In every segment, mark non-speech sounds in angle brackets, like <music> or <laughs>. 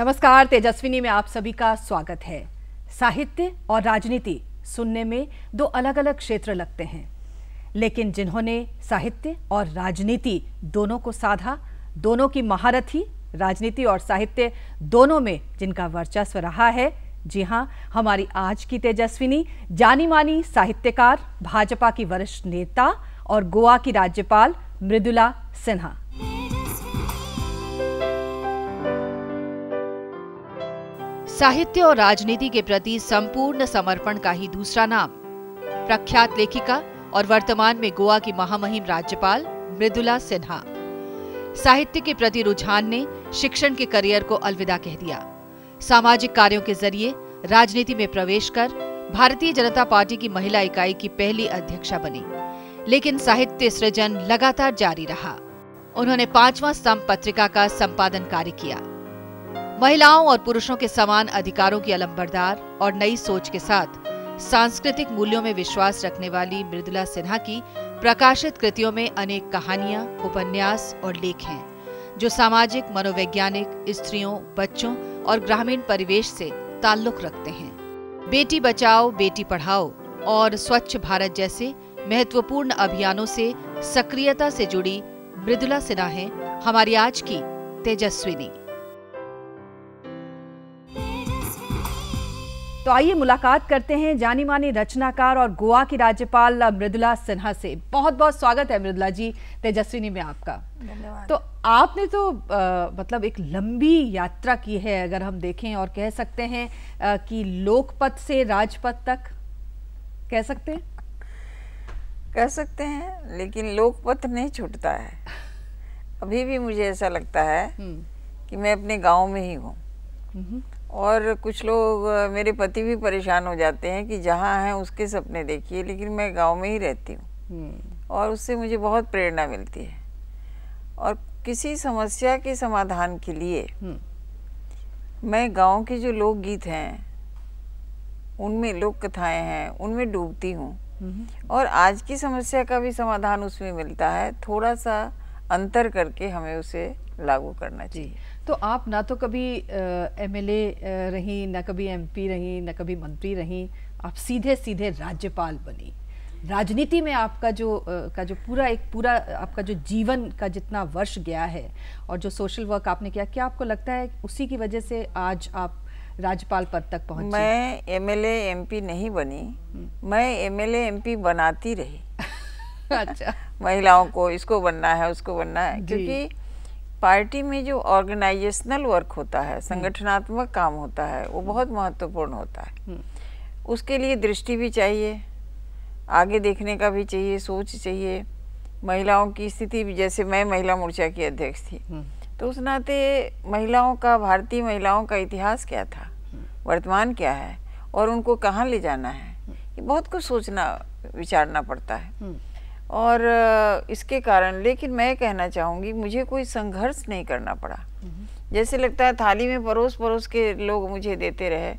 नमस्कार तेजस्विनी में आप सभी का स्वागत है साहित्य और राजनीति सुनने में दो अलग अलग क्षेत्र लगते हैं लेकिन जिन्होंने साहित्य और राजनीति दोनों को साधा दोनों की महारथी राजनीति और साहित्य दोनों में जिनका वर्चस्व रहा है जी हाँ हमारी आज की तेजस्विनी जानी मानी साहित्यकार भाजपा की वरिष्ठ नेता और गोवा की राज्यपाल मृदुला सिन्हा साहित्य और राजनीति के प्रति संपूर्ण समर्पण का ही दूसरा नाम प्रख्यात लेखिका और वर्तमान में गोवा की महामहिम राज्यपाल मृदुला सिन्हा साहित्य के प्रति रुझान ने शिक्षण के करियर को अलविदा कह दिया सामाजिक कार्यों के जरिए राजनीति में प्रवेश कर भारतीय जनता पार्टी की महिला इकाई की पहली अध्यक्षा बनी लेकिन साहित्य सृजन लगातार जारी रहा उन्होंने पांचवा स्तंभ पत्रिका का संपादन कार्य किया महिलाओं और पुरुषों के समान अधिकारों की अलम्बरदार और नई सोच के साथ सांस्कृतिक मूल्यों में विश्वास रखने वाली मृदुला सिन्हा की प्रकाशित कृतियों में अनेक कहानियां उपन्यास और लेख हैं जो सामाजिक मनोवैज्ञानिक स्त्रियों बच्चों और ग्रामीण परिवेश से ताल्लुक रखते हैं बेटी बचाओ बेटी पढ़ाओ और स्वच्छ भारत जैसे महत्वपूर्ण अभियानों से सक्रियता से जुड़ी मृदुला सिन्हा है हमारी आज की तेजस्विनी तो आइए मुलाकात करते हैं जानी मानी रचनाकार और गोवा की राज्यपाल मृदुला सिन्हा से बहुत बहुत स्वागत है मृदुला जी तेजस्विनी में आपका तो आपने तो आ, मतलब एक लंबी यात्रा की है अगर हम देखें और कह सकते हैं आ, कि लोकपथ से राजपथ तक कह सकते हैं कह सकते हैं लेकिन लोकपथ नहीं छूटता है <laughs> अभी भी मुझे ऐसा लगता है हम्म। कि मैं अपने गांव में ही हूँ हम्म। और कुछ लोग मेरे पति भी परेशान हो जाते हैं कि जहाँ हैं उसके सपने देखिए लेकिन मैं गांव में ही रहती हूँ हम्म। और उससे मुझे बहुत प्रेरणा मिलती है और किसी समस्या के समाधान के लिए हम्म। मैं गांव के जो लोकगीत हैं उनमें लोक कथाएं हैं उनमें डूबती हूँ हम्म। और आज की समस्या का भी समाधान उसमें मिलता है थोड़ा सा अंतर करके हमें उसे लागू करना चाहिए तो आप ना तो कभी एमएलए रहीं ना कभी एमपी रहीं ना कभी मंत्री रहीं आप सीधे सीधे राज्यपाल बनी राजनीति में आपका जो का जो पूरा एक पूरा आपका जो जीवन का जितना वर्ष गया है और जो सोशल वर्क आपने किया क्या आपको लगता है उसी की वजह से आज आप राज्यपाल पद तक पहुंचे मैं एम एल नहीं बनी हम्म। मैं एम एल बनाती रही <laughs> अच्छा <laughs> महिलाओं को इसको बनना है उसको बनना है क्योंकि पार्टी में जो ऑर्गेनाइजेशनल वर्क होता है हम्म। संगठनात्मक काम होता है वो बहुत हम्म। महत्वपूर्ण होता है हम्म। उसके लिए दृष्टि भी चाहिए आगे देखने का भी चाहिए सोच चाहिए महिलाओं की स्थिति भी जैसे मैं महिला मोर्चा की अध्यक्ष थी तो उस नाते महिलाओं का भारतीय महिलाओं का इतिहास क्या था वर्तमान क्या है और उनको कहाँ ले जाना है ये बहुत कुछ सोचना विचारना पड़ता है और इसके कारण लेकिन मैं कहना चाहूँगी मुझे कोई संघर्ष नहीं करना पड़ा हम्म। जैसे लगता है थाली में परोस परोस के लोग मुझे देते रहे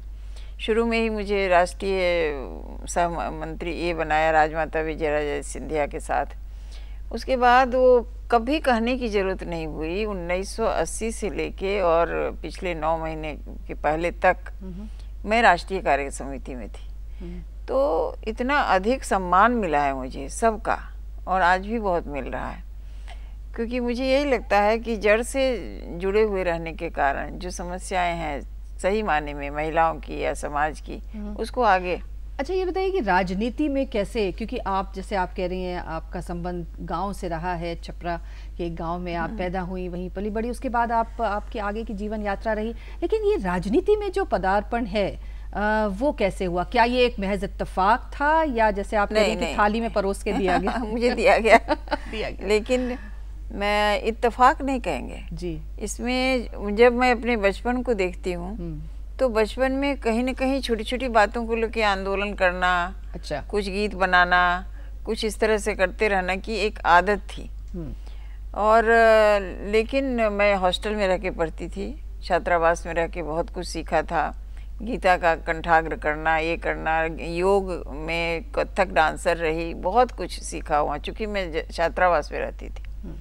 शुरू में ही मुझे राष्ट्रीय सह मंत्री ये बनाया राजमाता विजय सिंधिया के साथ उसके बाद वो कभी कहने की ज़रूरत नहीं हुई 1980 से लेके और पिछले नौ महीने के पहले तक हम्म। मैं राष्ट्रीय कार्य समिति में थी हम्म। तो इतना अधिक सम्मान मिला है मुझे सबका और आज भी बहुत मिल रहा है क्योंकि मुझे यही लगता है कि जड़ से जुड़े हुए रहने के कारण जो समस्याएं हैं सही माने में महिलाओं की या समाज की हम्म। उसको आगे अच्छा ये बताइए कि राजनीति में कैसे क्योंकि आप जैसे आप कह रही हैं आपका संबंध गांव से रहा है छपरा के गांव में आप हम्म। पैदा हुई वहीं पली बड़ी उसके बाद आप आपकी आगे की जीवन यात्रा रही लेकिन ये राजनीति में जो पदार्पण है आ, वो कैसे हुआ क्या ये एक महज इतफाक था या जैसे आप नहीं, नहीं। थाली में परोस के दिया गया <laughs> मुझे दिया गया <laughs> दिया गया लेकिन मैं इतफाक नहीं कहेंगे जी इसमें जब मैं अपने बचपन को देखती हूँ हम्म। तो बचपन में कहीं ना कहीं छोटी छोटी बातों को लेकर आंदोलन करना अच्छा कुछ गीत बनाना कुछ इस तरह से करते रहना की एक आदत थी हम्म। और लेकिन मैं हॉस्टल में रह के पढ़ती थी छात्रावास में रह के बहुत कुछ सीखा था गीता का कंठाग्र करना ये करना योग में कथक डांसर रही बहुत कुछ सीखा हुआ चूँकि मैं छात्रावास में रहती थी हम्म।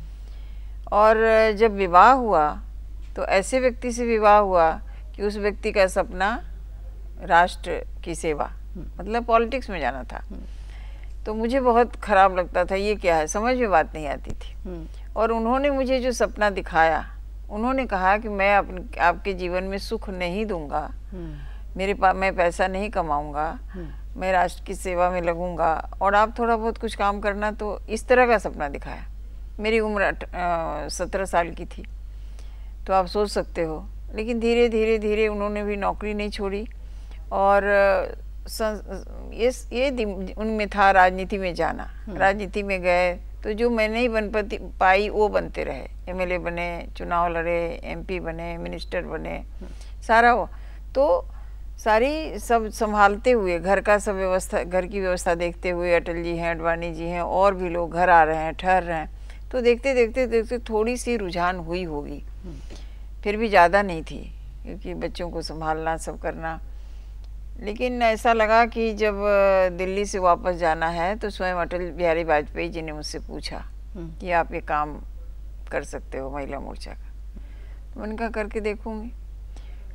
और जब विवाह हुआ तो ऐसे व्यक्ति से विवाह हुआ कि उस व्यक्ति का सपना राष्ट्र की सेवा हम्म। मतलब पॉलिटिक्स में जाना था हम्म। तो मुझे बहुत ख़राब लगता था ये क्या है समझ में बात नहीं आती थी और उन्होंने मुझे जो सपना दिखाया उन्होंने कहा कि मैं अपने आपके जीवन में सुख नहीं दूंगा मेरे पास मैं पैसा नहीं कमाऊंगा हम्म। मैं राष्ट्र की सेवा में लगूंगा और आप थोड़ा बहुत कुछ काम करना तो इस तरह का सपना दिखाया मेरी उम्र सत्रह साल की थी तो आप सोच सकते हो लेकिन धीरे धीरे धीरे उन्होंने भी नौकरी नहीं छोड़ी और ये ये उनमें था राजनीति में जाना हम्म। राजनीति में गए तो जो मैं नहीं बन पाई वो बनते रहे एमएलए बने चुनाव लड़े एमपी बने मिनिस्टर बने हम्म। सारा वो तो सारी सब संभालते हुए घर का सब व्यवस्था घर की व्यवस्था देखते हुए अटल जी हैं अडवाणी जी हैं और भी लोग घर आ रहे हैं ठहर रहे हैं तो देखते देखते देखते थोड़ी सी रुझान हुई होगी हम्म। फिर भी ज़्यादा नहीं थी क्योंकि बच्चों को संभालना सब करना लेकिन ऐसा लगा कि जब दिल्ली से वापस जाना है तो स्वयं अटल बिहारी वाजपेयी जी ने मुझसे पूछा हम्म। कि आप ये काम कर सकते हो महिला मोर्चा का तो मैंने कहा करके देखूँगी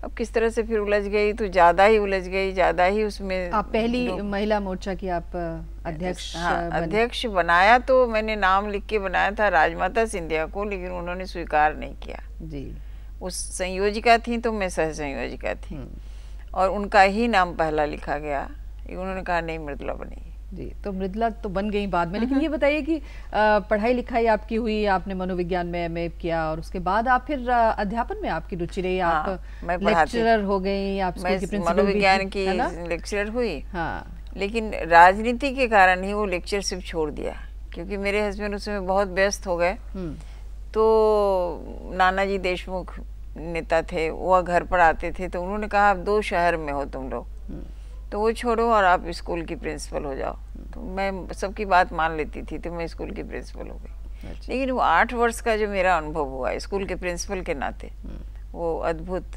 अब किस तरह से फिर उलझ गई तो ज़्यादा ही उलझ गई ज़्यादा ही उसमें आप पहली महिला मोर्चा की आप अध्यक्ष हाँ, अध्यक्ष बनाया तो मैंने नाम लिख के बनाया था राजमाता सिंधिया को लेकिन उन्होंने स्वीकार नहीं किया जी उस संयोजिका थी तो मैं सह संयोजिका थी हम्म। और उनका ही नाम पहला लिखा गया उन्होंने कहा नहीं मृदुला बनी जी तो मृदला तो बन गई बाद में लेकिन ये बताइए कि पढ़ाई लिखाई आपकी हुई आपने मनोविज्ञान में एम किया और उसके बाद आप फिर अध्यापन में आपकी रुचि रही हाँ, आप लेक्चरर हो गई आप मनोविज्ञान की लेक्चरर हुई हाँ लेकिन राजनीति के कारण ही वो लेक्चर सिर्फ छोड़ दिया क्योंकि मेरे हस्बैंड उसमें बहुत व्यस्त हो गए हम्म। तो नाना जी देशमुख नेता थे वह घर पर आते थे तो उन्होंने कहा आप दो शहर में हो तुम लोग तो वो छोड़ो और आप स्कूल की प्रिंसिपल हो जाओ तो मैं सबकी बात मान लेती थी तो मैं स्कूल की प्रिंसिपल हो गई अच्छा। लेकिन वो आठ वर्ष का जो मेरा अनुभव हुआ स्कूल के प्रिंसिपल के नाते हम्म। वो अद्भुत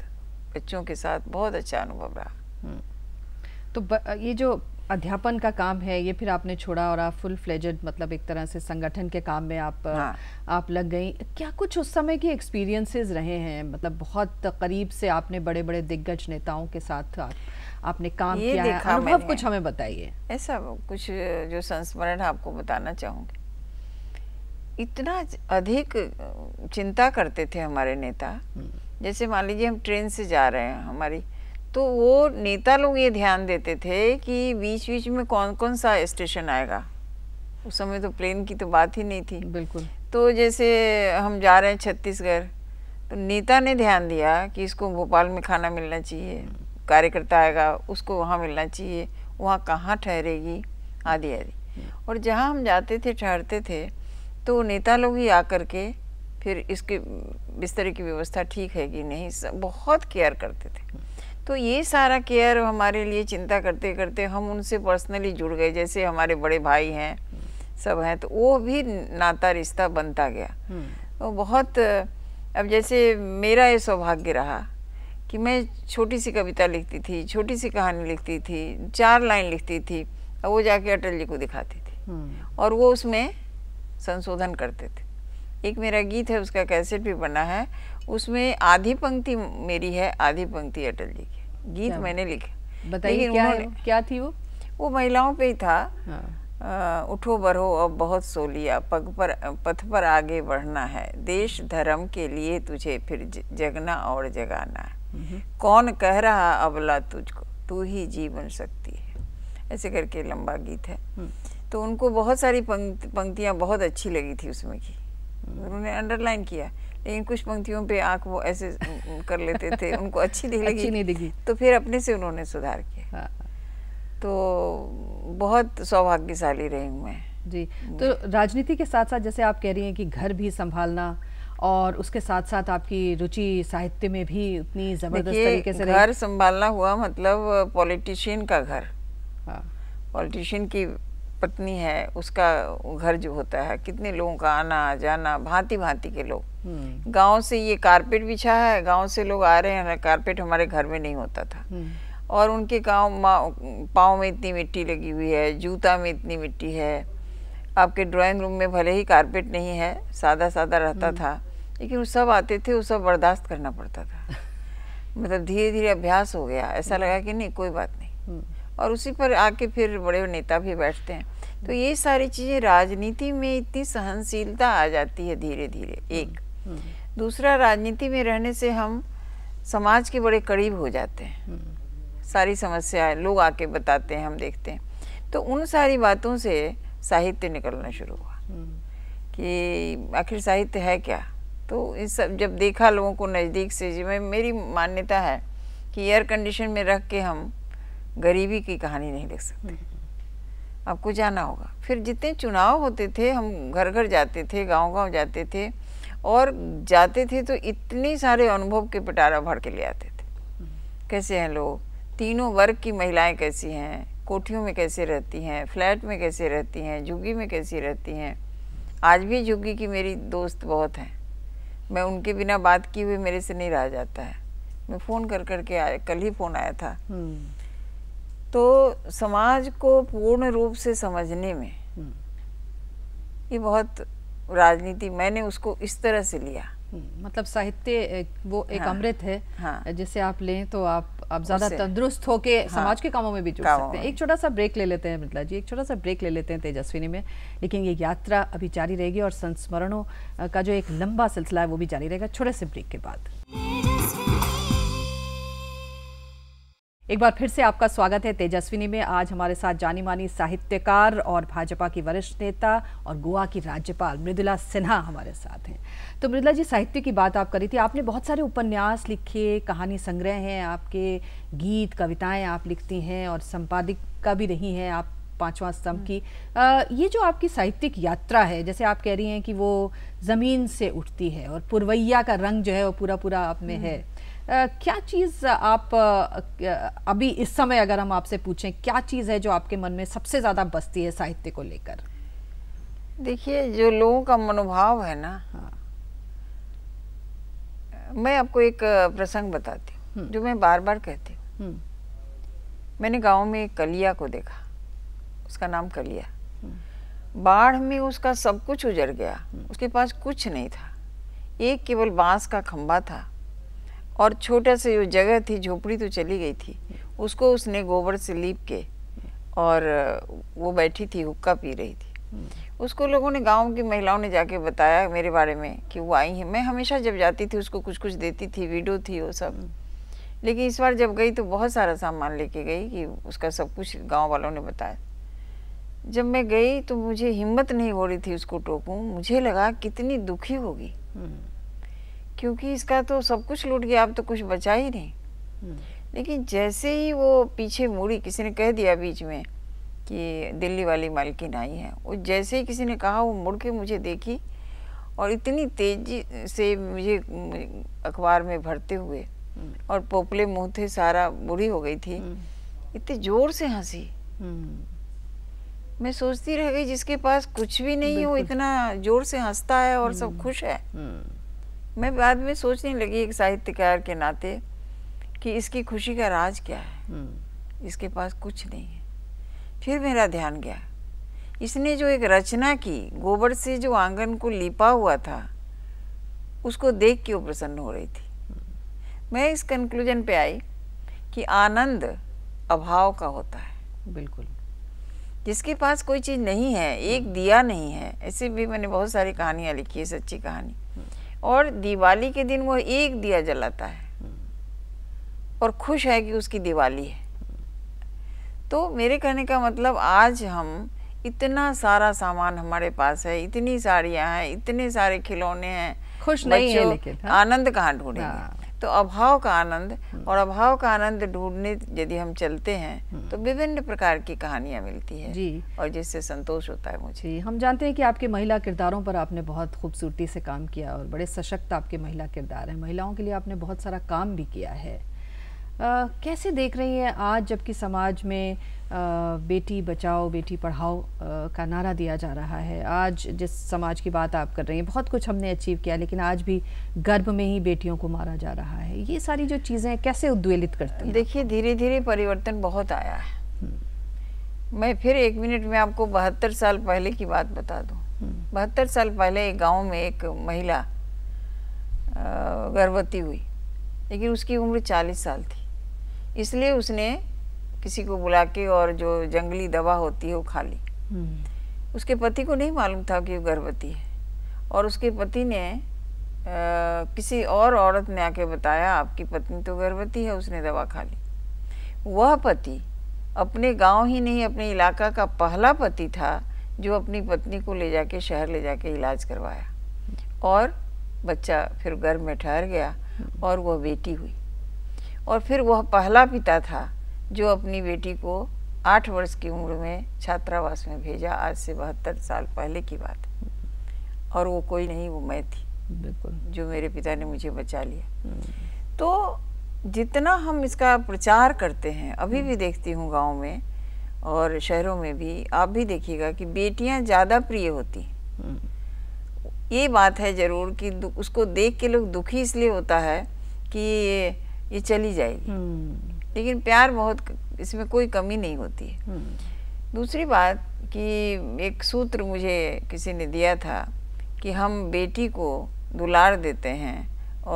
बच्चों के साथ बहुत अच्छा अनुभव रहा हम्म। तो ब, ये जो अध्यापन का काम है ये फिर आपने छोड़ा और आप फुल फ्लेजेड मतलब एक तरह से संगठन के काम में आप हाँ। आप लग गई क्या कुछ उस समय के एक्सपीरियंसेस रहे हैं मतलब बहुत करीब से आपने बड़े बड़े दिग्गज नेताओं के साथ आप आपने काम किया है अनुभव कुछ हमें बताइए ऐसा कुछ जो संस्मरण आपको बताना चाहूंगी इतना अधिक चिंता करते थे हमारे नेता हम्म। जैसे मान लीजिए हम ट्रेन से जा रहे हैं हमारी तो वो नेता लोग ये ध्यान देते थे कि बीच बीच में कौन कौन सा स्टेशन आएगा उस समय तो प्लेन की तो बात ही नहीं थी बिल्कुल तो जैसे हम जा रहे हैं छत्तीसगढ़ तो नेता ने ध्यान दिया कि इसको भोपाल में खाना मिलना चाहिए हम्म। कार्यकर्ता आएगा उसको वहाँ मिलना चाहिए वहाँ कहाँ ठहरेगी आदि आदि और जहाँ हम जाते थे ठहरते थे तो नेता लोग ही आ के फिर इसके बिस्तर की व्यवस्था ठीक है कि नहीं बहुत केयर करते थे तो ये सारा केयर हमारे लिए चिंता करते करते हम उनसे पर्सनली जुड़ गए जैसे हमारे बड़े भाई हैं सब हैं तो वो भी नाता रिश्ता बनता गया तो बहुत अब जैसे मेरा ये सौभाग्य रहा कि मैं छोटी सी कविता लिखती थी छोटी सी कहानी लिखती थी चार लाइन लिखती थी और वो जाके अटल जी को दिखाती थी हम्म। और वो उसमें संशोधन करते थे एक मेरा गीत है उसका कैसेट भी बना है उसमें आधी पंक्ति मेरी है आधी पंक्ति अटल जी की गीत मैंने लिखा बताइए क्या क्या थी वो वो महिलाओं पे ही था हाँ। आ, उठो बढ़ो अब बहुत सो लिया पग पर पथ पर आगे बढ़ना है देश धर्म के लिए तुझे फिर जगना और जगाना है कौन कह रहा अबला तुझको तू ही जीवन शक्ति है ऐसे करके लंबा गीत है हम्म। तो उनको बहुत सारी पंक्ति पंक्तियाँ बहुत अच्छी लगी थी उसमें की हम्म। उन्होंने अंडरलाइन किया लेकिन कुछ पंक्तियों पे आंख वो ऐसे कर लेते थे उनको अच्छी नहीं लगी अच्छी नहीं दिखी तो फिर अपने से उन्होंने सुधार किया हाँ। तो बहुत सौभाग्यशाली रही हूँ मैं जी हम्म। तो राजनीति के साथ साथ जैसे आप कह रही हैं कि घर भी संभालना और उसके साथ साथ आपकी रुचि साहित्य में भी उतनी ज़बरदस्त तरीके से घर संभालना हुआ मतलब पॉलिटिशियन का घर हाँ। पॉलिटिशियन की पत्नी है उसका घर जो होता है कितने लोगों का आना जाना भांति भांति के लोग हम्म। गांव से ये कारपेट बिछा है गांव से लोग आ रहे हैं कारपेट हमारे घर में नहीं होता था हम्म। और उनके गाँव पाँव में इतनी मिट्टी लगी हुई है जूता में इतनी मिट्टी है आपके ड्राइंग रूम में भले ही कारपेट नहीं है सादा सादा रहता हम्म। था लेकिन वो सब आते थे वो सब बर्दाश्त करना पड़ता था <laughs> मतलब धीरे धीरे अभ्यास हो गया ऐसा हम्म। लगा कि नहीं कोई बात नहीं हम्म। और उसी पर आके फिर बड़े नेता भी बैठते हैं तो ये सारी चीज़ें राजनीति में इतनी सहनशीलता आ जाती है धीरे धीरे हम्म, एक दूसरा राजनीति में रहने से हम समाज के बड़े करीब हो जाते हैं सारी समस्याएं लोग आके बताते हैं हम देखते हैं तो उन सारी बातों से साहित्य निकलना शुरू हुआ कि आखिर साहित्य है क्या तो इन सब जब देखा लोगों को नज़दीक से जी मैं मेरी मान्यता है कि एयर कंडीशन में रख के हम गरीबी की कहानी नहीं लिख सकते आपको जाना होगा फिर जितने चुनाव होते थे हम घर घर जाते थे गांव गांव जाते थे और जाते थे तो इतने सारे अनुभव के पिटारा भर के ले आते थे कैसे हैं लोग तीनों वर्ग की महिलाएं कैसी हैं कोठियों में कैसे रहती हैं फ्लैट में कैसे रहती हैं झुग्गी में कैसी रहती हैं आज भी झुग्गी की मेरी दोस्त बहुत हैं मैं उनके बिना बात किए हुए मेरे से नहीं रह जाता है मैं फ़ोन कर कर के आया कल ही फ़ोन आया था हम्म। तो समाज को पूर्ण रूप से समझने में हम्म। ये बहुत राजनीति मैंने उसको इस तरह से लिया हम्म, मतलब साहित्य वो एक हाँ, अमृत है हाँ, जिसे आप लें तो आप आप ज्यादा तंदुरुस्त होके हाँ, समाज के कामों में भी जुड़ सकते हैं एक छोटा सा ब्रेक ले लेते हैं मिथिला जी एक छोटा सा ब्रेक ले लेते हैं तेजस्विनी में लेकिन ये यात्रा अभी जारी रहेगी और संस्मरणों का जो एक लंबा सिलसिला है वो भी जारी रहेगा छोटे से ब्रेक के बाद एक बार फिर से आपका स्वागत है तेजस्विनी में आज हमारे साथ जानी मानी साहित्यकार और भाजपा की वरिष्ठ नेता और गोवा की राज्यपाल मृदुला सिन्हा हमारे साथ हैं तो मृदुला जी साहित्य की बात आप करी थी आपने बहुत सारे उपन्यास लिखे कहानी संग्रह हैं आपके गीत कविताएं आप लिखती हैं और का भी रही हैं आप पांचवा स्तंभ की आ, ये जो आपकी साहित्यिक यात्रा है जैसे आप कह रही हैं कि वो ज़मीन से उठती है और पुरवैया का रंग जो है वो पूरा पूरा आप में हम्म। है क्या चीज़ आप अभी इस समय अगर हम आपसे पूछें क्या चीज़ है जो आपके मन में सबसे ज़्यादा बसती है साहित्य को लेकर देखिए जो लोगों का मनोभाव है ना हाँ। मैं आपको एक प्रसंग बताती हूँ हम्म। जो मैं बार बार कहती हूँ हम्म। मैंने गांव में कलिया को देखा उसका नाम कलिया हम्म। बाढ़ में उसका सब कुछ उजड़ गया उसके पास कुछ नहीं था एक केवल बांस का खंबा था और छोटा सा जो जगह थी झोपड़ी तो चली गई थी उसको उसने गोबर से लीप के और वो बैठी थी हुक्का पी रही थी उसको लोगों ने गांव की महिलाओं ने जाके बताया मेरे बारे में कि वो आई हैं मैं हमेशा जब जाती थी उसको कुछ कुछ देती थी वीडियो थी वो सब लेकिन इस बार जब गई तो बहुत सारा सामान लेके गई कि उसका सब कुछ गांव वालों ने बताया जब मैं गई तो मुझे हिम्मत नहीं हो रही थी उसको टोकूँ मुझे लगा कितनी दुखी होगी हम्म। क्योंकि इसका तो सब कुछ लूट गया अब तो कुछ बचा ही नहीं हम्म। लेकिन जैसे ही वो पीछे मुड़ी किसी ने कह दिया बीच में कि दिल्ली वाली मालकिन आई है वो जैसे ही किसी ने कहा वो मुड़ के मुझे देखी और इतनी तेजी से मुझे अखबार में भरते हुए हम्म। और पोपले मुँह थे सारा बूढ़ी हो गई थी हम्म। इतने जोर से हंसी मैं सोचती रह गई जिसके पास कुछ भी नहीं हो इतना जोर से हंसता है और सब खुश है मैं बाद में सोचने लगी एक साहित्यकार के नाते कि इसकी खुशी का राज क्या है हम्म। इसके पास कुछ नहीं है फिर मेरा ध्यान गया इसने जो एक रचना की गोबर से जो आंगन को लीपा हुआ था उसको देख के वो प्रसन्न हो रही थी हम्म। मैं इस कंक्लूजन पे आई कि आनंद अभाव का होता है बिल्कुल जिसके पास कोई चीज़ नहीं है एक हम्म। दिया नहीं है ऐसे भी मैंने बहुत सारी कहानियाँ लिखी है सच्ची कहानी और दिवाली के दिन वो एक दिया जलाता है और खुश है कि उसकी दिवाली है तो मेरे कहने का मतलब आज हम इतना सारा सामान हमारे पास है इतनी साड़ियाँ हैं इतने सारे खिलौने हैं खुश नहीं है लेकिन हाँ। आनंद कहाँ ढूंढेंगे हाँ। तो अभाव का आनंद हम्म। और अभाव का आनंद ढूंढने यदि हम चलते हैं हम्म। तो विभिन्न प्रकार की कहानियां मिलती है जी और जिससे संतोष होता है मुझे हम जानते हैं कि आपके महिला किरदारों पर आपने बहुत खूबसूरती से काम किया और बड़े सशक्त आपके महिला किरदार हैं महिलाओं के लिए आपने बहुत सारा काम भी किया है आ, कैसे देख रही है आज जबकि समाज में बेटी बचाओ बेटी पढ़ाओ का नारा दिया जा रहा है आज जिस समाज की बात आप कर रहे हैं बहुत कुछ हमने अचीव किया लेकिन आज भी गर्भ में ही बेटियों को मारा जा रहा है ये सारी जो चीज़ें कैसे उद्वेलित करती हैं देखिए धीरे धीरे परिवर्तन बहुत आया है हम्म। मैं फिर एक मिनट में आपको बहत्तर साल पहले की बात बता दूँ हम्म। बहत्तर साल पहले एक गाँव में एक महिला गर्भवती हुई लेकिन उसकी उम्र चालीस साल थी इसलिए उसने किसी को बुला के और जो जंगली दवा होती है वो खा ली हम्म। उसके पति को नहीं मालूम था कि वो गर्भवती है और उसके पति ने आ, किसी और औरत ने आके बताया आपकी पत्नी तो गर्भवती है उसने दवा खा ली वह पति अपने गांव ही नहीं अपने इलाका का पहला पति था जो अपनी पत्नी को ले जाके शहर ले जाके इलाज करवाया और बच्चा फिर गर्भ में ठहर गया हम्म। और वह बेटी हुई और फिर वह पहला पिता था जो अपनी बेटी को आठ वर्ष की उम्र में छात्रावास में भेजा आज से बहत्तर साल पहले की बात है और वो कोई नहीं वो मैं थी बिल्कुल जो मेरे पिता ने मुझे बचा लिया हम्म। तो जितना हम इसका प्रचार करते हैं अभी भी हम्म। देखती हूँ गाँव में और शहरों में भी आप भी देखिएगा कि बेटियाँ ज़्यादा प्रिय होती हैं हम्म। ये बात है ज़रूर कि उसको देख के लोग दुखी इसलिए होता है कि ये चली जाएगी लेकिन प्यार बहुत इसमें कोई कमी नहीं होती है हम्म। दूसरी बात कि एक सूत्र मुझे किसी ने दिया था कि हम बेटी को दुलार देते हैं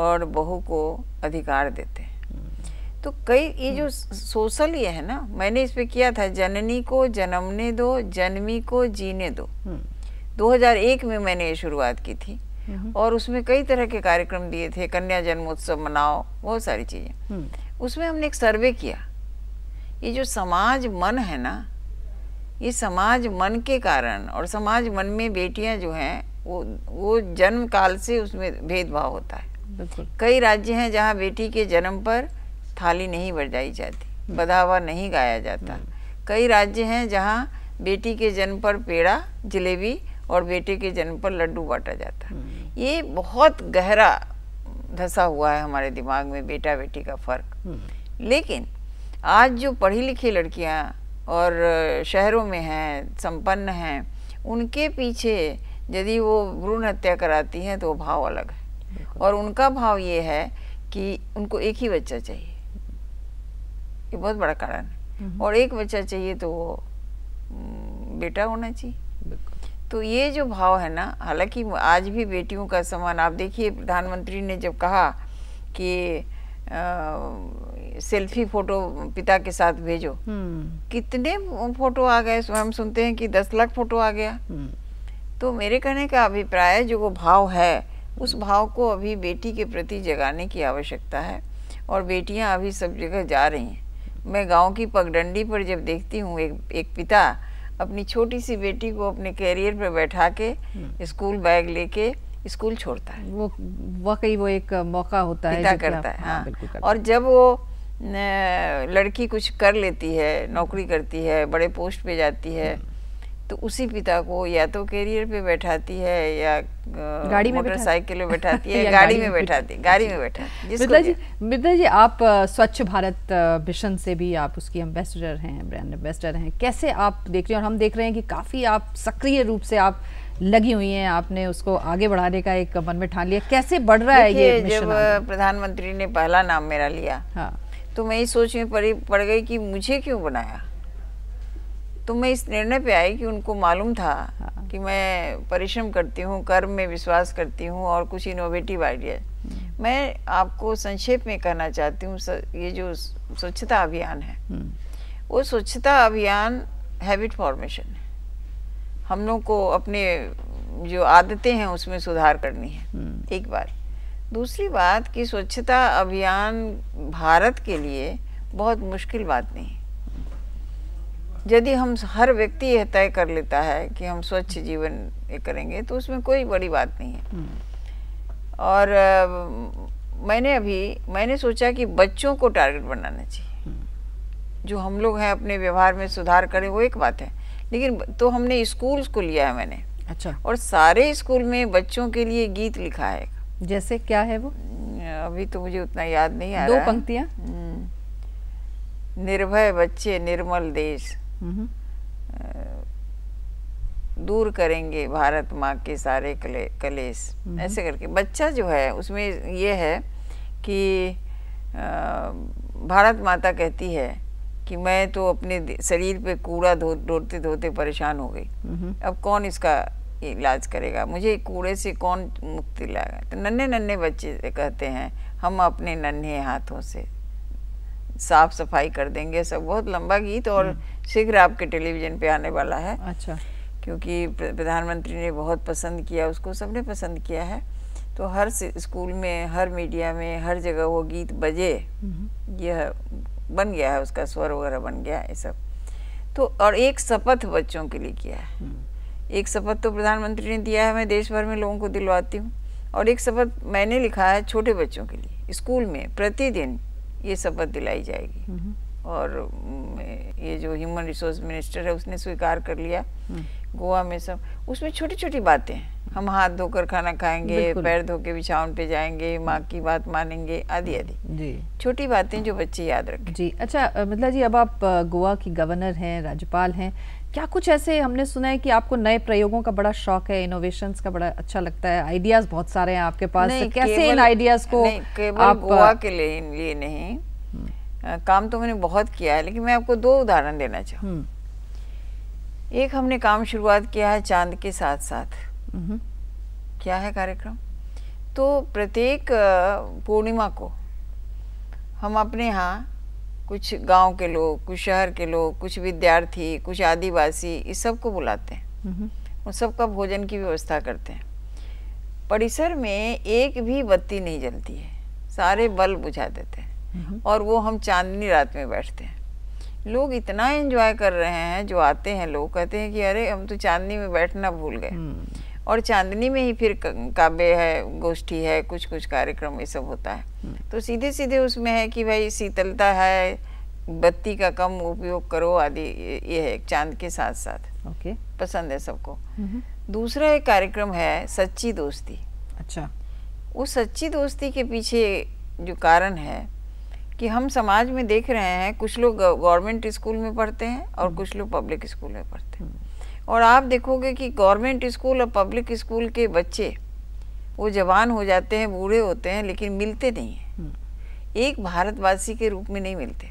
और बहू को अधिकार देते हैं हम्म। तो कई ये जो हम्म। सोशल ये है ना मैंने इस पे किया था जननी को जन्मने दो जन्मी को जीने दो 2001 में मैंने ये शुरुआत की थी और उसमें कई तरह के कार्यक्रम दिए थे कन्या जन्मोत्सव मनाओ बहुत सारी चीज़ें उसमें हमने एक सर्वे किया ये जो समाज मन है ना ये समाज मन के कारण और समाज मन में बेटियां जो हैं वो वो जन्म काल से उसमें भेदभाव होता है कई राज्य हैं जहाँ बेटी के जन्म पर थाली नहीं बजाई जाती बधावा नहीं गाया जाता हम्म। कई राज्य हैं जहाँ बेटी के जन्म पर पेड़ा जलेबी और बेटे के जन्म पर लड्डू बांटा जाता हम्म। ये बहुत गहरा धसा हुआ है हमारे दिमाग में बेटा बेटी का फ़र्क हम्म। लेकिन आज जो पढ़ी लिखी लड़कियां और शहरों में हैं संपन्न हैं उनके पीछे यदि वो भ्रूण हत्या कराती हैं तो वो भाव अलग है और उनका भाव ये है कि उनको एक ही बच्चा चाहिए ये बहुत बड़ा कारण है हम्म। और एक बच्चा चाहिए तो वो हम्म, बेटा होना चाहिए तो ये जो भाव है ना हालांकि आज भी बेटियों का समान आप देखिए प्रधानमंत्री ने जब कहा कि सेल्फी फोटो पिता के साथ भेजो हम्म। कितने फोटो आ गए हम सुनते हैं कि दस लाख फोटो आ गया हम्म। तो मेरे कहने का अभिप्राय जो वो भाव है उस भाव को अभी बेटी के प्रति जगाने की आवश्यकता है और बेटियां अभी सब जगह जा रही हैं मैं गांव की पगडंडी पर जब देखती हूँ एक एक पिता अपनी छोटी सी बेटी को अपने कैरियर पे बैठा के स्कूल हम्म। बैग लेके स्कूल छोड़ता है वो वाकई वो एक मौका होता है पिता करता है हाँ, हाँ करता और जब वो लड़की कुछ कर लेती है नौकरी करती है बड़े पोस्ट पे जाती है हम्म। तो उसी पिता को या तो कैरियर पे बैठाती है या गाड़ी में <laughs> मोटरसाइकिल में बैठाती है गाड़ी में बैठाती है गाड़ी में बैठा मिर्दा जी जी आप स्वच्छ भारत मिशन से भी आप उसकी एम्बेसडर हैं ब्रांड एम्बेसडर हैं कैसे आप देख रहे हैं और हम देख रहे हैं कि काफ़ी आप सक्रिय रूप से आप लगी हुई हैं आपने उसको आगे बढ़ाने का एक मन में ठान लिया कैसे बढ़ रहा है ये जब प्रधानमंत्री ने पहला नाम मेरा लिया हाँ तो मैं इस सोच में पड़ी पड़ गई कि मुझे क्यों बनाया तो मैं इस निर्णय पे आई कि उनको मालूम था हाँ। कि मैं परिश्रम करती हूँ कर्म में विश्वास करती हूँ और कुछ इनोवेटिव आइडिया हम्म। मैं आपको संक्षेप में कहना चाहती हूँ ये जो स्वच्छता अभियान है हम्म। वो स्वच्छता अभियान हैबिट फॉर्मेशन है हम लोग को अपने जो आदतें हैं उसमें सुधार करनी है हम्म। एक बार दूसरी बात कि स्वच्छता अभियान भारत के लिए बहुत मुश्किल बात नहीं है यदि हम हर व्यक्ति यह तय कर लेता है कि हम स्वच्छ जीवन करेंगे तो उसमें कोई बड़ी बात नहीं है हम्म। और आ, मैंने अभी मैंने सोचा कि बच्चों को टारगेट बनाना चाहिए हम्म। जो हम लोग हैं अपने व्यवहार में सुधार करें वो एक बात है लेकिन तो हमने स्कूल्स को लिया है मैंने अच्छा और सारे स्कूल में बच्चों के लिए गीत लिखा है जैसे क्या है वो अभी तो मुझे उतना याद नहीं आ दो रहा दो पंक्तियाँ हम्म। निर्भय बच्चे निर्मल देश हम्म। दूर करेंगे भारत माँ के सारे कले कलेस हम्म। ऐसे करके बच्चा जो है उसमें ये है कि भारत माता कहती है कि मैं तो अपने शरीर पे कूड़ा धो धोते धोते परेशान हो गई हम्म। अब कौन इसका इलाज करेगा मुझे कूड़े से कौन मुक्ति लाएगा तो नन्हे नन्हे बच्चे कहते हैं हम अपने नन्हे हाथों से साफ सफाई कर देंगे सब बहुत लंबा गीत और हम्म। शीघ्र आपके टेलीविजन पे आने वाला है अच्छा क्योंकि प्रधानमंत्री ने बहुत पसंद किया उसको सबने पसंद किया है तो हर स्कूल में हर मीडिया में हर जगह वो गीत बजे हम्म। यह बन गया है उसका स्वर वगैरह बन गया ये सब तो और एक शपथ बच्चों के लिए किया है हम्म। एक शपथ तो प्रधानमंत्री ने दिया है मैं देश भर में लोगों को दिलवाती हूँ और एक शपथ मैंने लिखा है छोटे बच्चों के लिए स्कूल में प्रतिदिन ये शपथ दिलाई जाएगी हम्म। और ये जो ह्यूमन रिसोर्स मिनिस्टर है उसने स्वीकार कर लिया हम्म। गोवा में सब उसमें छोटी छोटी बातें हैं हम्म। हम हाथ धोकर खाना खाएंगे पैर धो के बिछावन पे जाएंगे माँ की बात मानेंगे आदि आदि छोटी बातें जो बच्चे याद रखें जी अच्छा मतलब जी अब आप गोवा की गवर्नर हैं राज्यपाल हैं क्या कुछ ऐसे हमने सुना है कि आपको नए प्रयोगों का बड़ा शौक है इनोवेशंस का बड़ा अच्छा लगता है आइडियाज बहुत सारे हैं आपके पास नहीं, कैसे इन आइडियाज को आप गोवा के लिए, लिए नहीं आ, हम्म। काम तो मैंने बहुत किया है लेकिन मैं आपको दो उदाहरण देना चाहूँ हम्म। एक हमने काम शुरुआत किया है चांद के साथ साथ हम्म। क्या है कार्यक्रम तो प्रत्येक पूर्णिमा को हम अपने यहाँ कुछ गांव के लोग कुछ शहर के लोग कुछ विद्यार्थी कुछ आदिवासी इस सब को बुलाते हैं उन सबका भोजन की व्यवस्था करते हैं परिसर में एक भी बत्ती नहीं जलती है सारे बल्ब बुझा देते हैं और वो हम चांदनी रात में बैठते हैं लोग इतना एंजॉय कर रहे हैं जो आते हैं लोग कहते हैं कि अरे हम तो चांदनी में बैठना भूल गए हम्म। और चांदनी में ही फिर काबे है गोष्ठी है कुछ कुछ कार्यक्रम ये सब होता है हम्म। तो सीधे सीधे उसमें है कि भाई शीतलता है बत्ती का कम उपयोग करो आदि ये है चांद के साथ साथ ओके okay. पसंद है सबको हम्म। दूसरा एक कार्यक्रम है सच्ची दोस्ती अच्छा उस सच्ची दोस्ती के पीछे जो कारण है कि हम समाज में देख रहे हैं कुछ लोग गवर्नमेंट स्कूल में पढ़ते हैं और हम्म। कुछ लोग पब्लिक स्कूल में पढ़ते हैं और आप देखोगे कि गवर्नमेंट स्कूल और पब्लिक स्कूल के बच्चे वो जवान हो जाते हैं बूढ़े होते हैं लेकिन मिलते नहीं हैं हम्म। एक भारतवासी के रूप में नहीं मिलते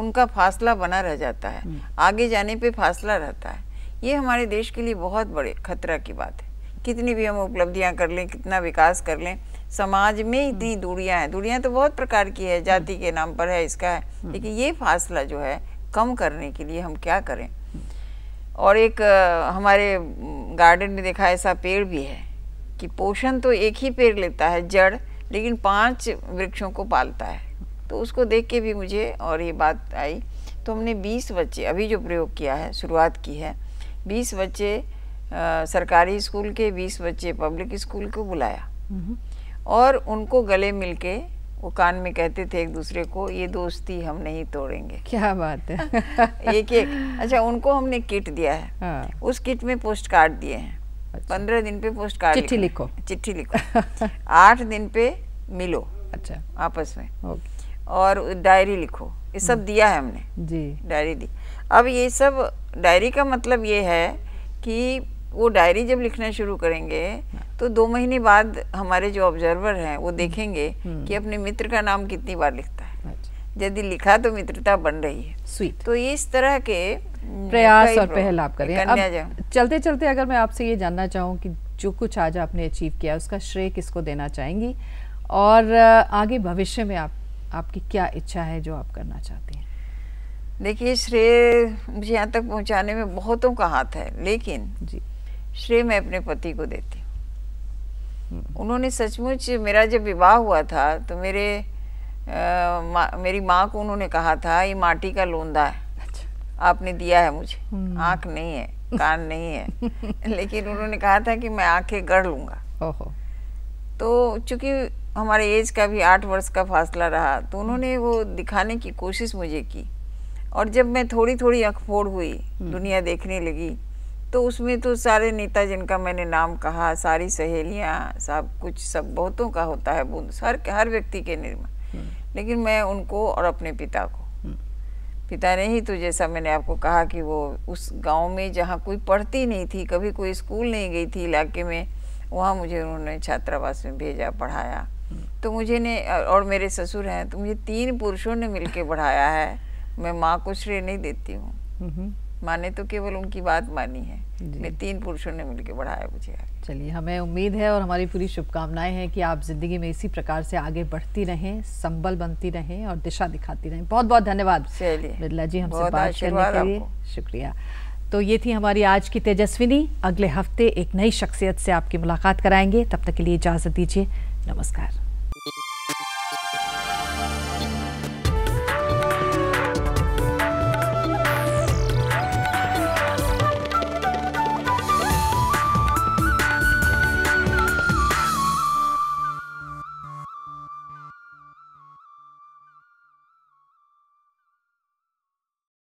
उनका फासला बना रह जाता है हम्म। आगे जाने पे फासला रहता है ये हमारे देश के लिए बहुत बड़े खतरा की बात है कितनी भी हम उपलब्धियाँ कर लें कितना विकास कर लें समाज में इतनी हम्म। दूरियाँ हैं दूरियाँ तो बहुत प्रकार की है जाति के नाम पर है इसका है लेकिन ये फासला जो है कम करने के लिए हम क्या करें और एक हमारे गार्डन में देखा ऐसा पेड़ भी है कि पोषण तो एक ही पेड़ लेता है जड़ लेकिन पांच वृक्षों को पालता है तो उसको देख के भी मुझे और ये बात आई तो हमने 20 बच्चे अभी जो प्रयोग किया है शुरुआत की है 20 बच्चे आ, सरकारी स्कूल के 20 बच्चे पब्लिक स्कूल को बुलाया हम्म। और उनको गले मिलके वो कान में कहते थे एक दूसरे को ये दोस्ती हम नहीं तोड़ेंगे <laughs> क्या बात है <laughs> एक एक अच्छा उनको हमने किट दिया है हाँ। उस किट में पोस्ट कार्ड दिए हैं अच्छा। पंद्रह दिन पे पोस्ट कार्ड चिट्ठी लिखो चिट्ठी लिखो <laughs> आठ दिन पे मिलो अच्छा आपस में और डायरी लिखो ये सब हम्म। दिया है हमने जी डायरी दी अब ये सब डायरी का मतलब ये है कि वो डायरी जब लिखना शुरू करेंगे हाँ। तो दो महीने बाद हमारे जो ऑब्जर्वर हैं वो हम्म। देखेंगे हम्म। कि अपने मित्र का नाम कितनी बार लिखता है अच्छा। यदि लिखा तो मित्रता बन रही है स्वीट तो ये इस तरह के हम्म, प्रयास और पहल आप करें अब चलते चलते अगर मैं आपसे ये जानना चाहूँ कि जो कुछ आज आपने अचीव किया उसका श्रेय किसको देना चाहेंगी और आगे भविष्य में आप आपकी क्या इच्छा है जो आप करना चाहते हैं देखिए श्रेय मुझे यहाँ तक पहुँचाने में बहुतों का हाथ है लेकिन जी श्रेय मैं अपने पति को देती उन्होंने सचमुच मेरा जब विवाह हुआ था तो मेरे आ, मा, मेरी माँ को उन्होंने कहा था ये माटी का लोंदा है अच्छा। आपने दिया है मुझे हम्म। आँख नहीं है कान नहीं है <laughs> लेकिन उन्होंने कहा था कि मैं आंखें गढ़ लूँगा तो चूंकि हमारे एज का भी आठ वर्ष का फासला रहा तो उन्होंने वो दिखाने की कोशिश मुझे की और जब मैं थोड़ी थोड़ी अखफोड़ हुई हम्म। दुनिया देखने लगी तो उसमें तो सारे नेता जिनका मैंने नाम कहा सारी सहेलियाँ सब कुछ सब बहुतों का होता है बूंद हर हर व्यक्ति के निर्माण हम्म। लेकिन मैं उनको और अपने पिता को हम्म। पिता ने ही तो जैसा मैंने आपको कहा कि वो उस गांव में जहाँ कोई पढ़ती नहीं थी कभी कोई स्कूल नहीं गई थी इलाके में वहाँ मुझे उन्होंने छात्रावास में भेजा पढ़ाया हम्म। तो मुझे ने और मेरे ससुर हैं तो मुझे तीन पुरुषों ने मिलके बढ़ाया है मैं माँ को श्रेय नहीं देती हूँ माने तो केवल उनकी बात मानी है मैं तीन पुरुषों ने मिलकर बढ़ाया मुझे चलिए हमें उम्मीद है और हमारी पूरी शुभकामनाएं हैं कि आप ज़िंदगी में इसी प्रकार से आगे बढ़ती रहें संबल बनती रहें और दिशा दिखाती रहें बहुत बहुत धन्यवाद चलिए बिरला जी हमसे बात करने के लिए शुक्रिया तो ये थी हमारी आज की तेजस्विनी अगले हफ्ते एक नई शख्सियत से आपकी मुलाकात कराएंगे तब तक के लिए इजाज़त दीजिए नमस्कार